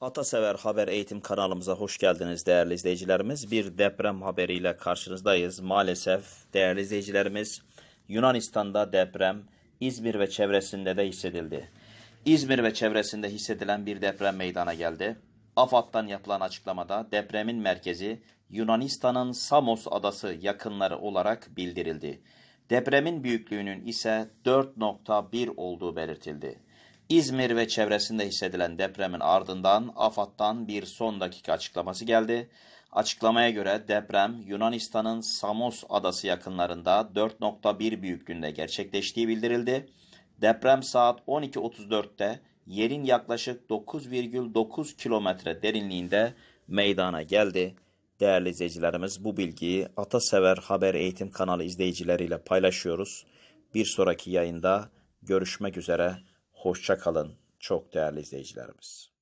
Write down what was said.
Atasever Haber Eğitim kanalımıza hoş geldiniz değerli izleyicilerimiz. Bir deprem haberiyle karşınızdayız. Maalesef değerli izleyicilerimiz Yunanistan'da deprem İzmir ve çevresinde de hissedildi. İzmir ve çevresinde hissedilen bir deprem meydana geldi. AFAD'dan yapılan açıklamada depremin merkezi Yunanistan'ın Samos adası yakınları olarak bildirildi. Depremin büyüklüğünün ise 4.1 olduğu belirtildi. İzmir ve çevresinde hissedilen depremin ardından AFAD'dan bir son dakika açıklaması geldi. Açıklamaya göre deprem Yunanistan'ın Samos adası yakınlarında 4.1 büyüklüğünde gerçekleştiği bildirildi. Deprem saat 12.34'te yerin yaklaşık 9,9 kilometre derinliğinde meydana geldi. Değerli izleyicilerimiz bu bilgiyi Atasever Haber Eğitim kanalı izleyicileriyle paylaşıyoruz. Bir sonraki yayında görüşmek üzere. Hoşça kalın çok değerli izleyicilerimiz.